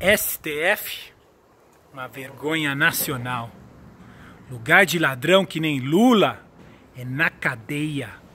STF, uma vergonha nacional. Lugar de ladrão que nem Lula é na cadeia.